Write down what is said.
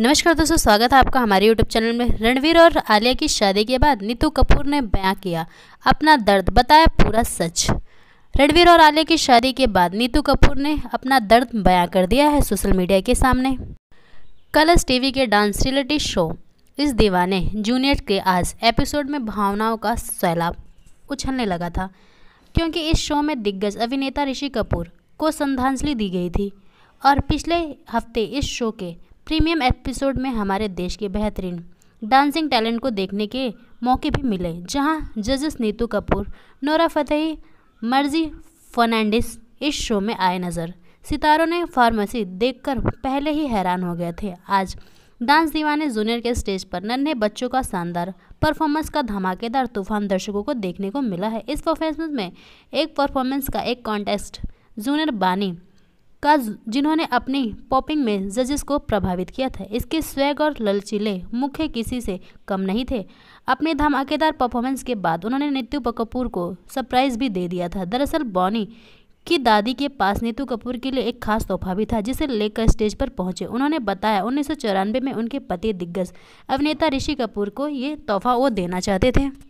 नमस्कार दोस्तों स्वागत है आपका हमारे यूट्यूब चैनल में रणवीर और आलिया की शादी के बाद नीतू कपूर ने बयां किया अपना दर्द बताया पूरा सच रणवीर और आलिया की शादी के बाद नीतू कपूर ने अपना दर्द बयां कर दिया है सोशल मीडिया के सामने कलर्स टीवी के डांस रियलिटी शो इस दीवाने जूनियर के आज एपिसोड में भावनाओं का सैलाब उछलने लगा था क्योंकि इस शो में दिग्गज अभिनेता ऋषि कपूर को श्रद्धांजलि दी गई थी और पिछले हफ्ते इस शो के प्रीमियम एपिसोड में हमारे देश के बेहतरीन डांसिंग टैलेंट को देखने के मौके भी मिले जहां जजेस नीतू कपूर नोरा फतेही मर्जी फर्नांडिस इस शो में आए नज़र सितारों ने फार्मेसी देखकर पहले ही हैरान हो गए थे आज डांस दीवाने जूनियर के स्टेज पर नन्हे बच्चों का शानदार परफॉर्मेंस का धमाकेदार तूफान दर्शकों को देखने को मिला है इस परफॉर्मेंस में एक परफॉर्मेंस का एक कॉन्टेस्ट जूनियर बानी का जिन्होंने अपनी पॉपिंग में जजेस को प्रभावित किया था इसके स्वैग और ललचीले मुख्य किसी से कम नहीं थे अपने धमाकेदार परफॉर्मेंस के बाद उन्होंने नीतू कपूर को सरप्राइज भी दे दिया था दरअसल बॉनी की दादी के पास नीतू कपूर के लिए एक खास तोहफा भी था जिसे लेकर स्टेज पर पहुंचे उन्होंने बताया उन्नीस में उनके पति दिग्गज अभिनेता ऋषि कपूर को ये तोहफा वो देना चाहते थे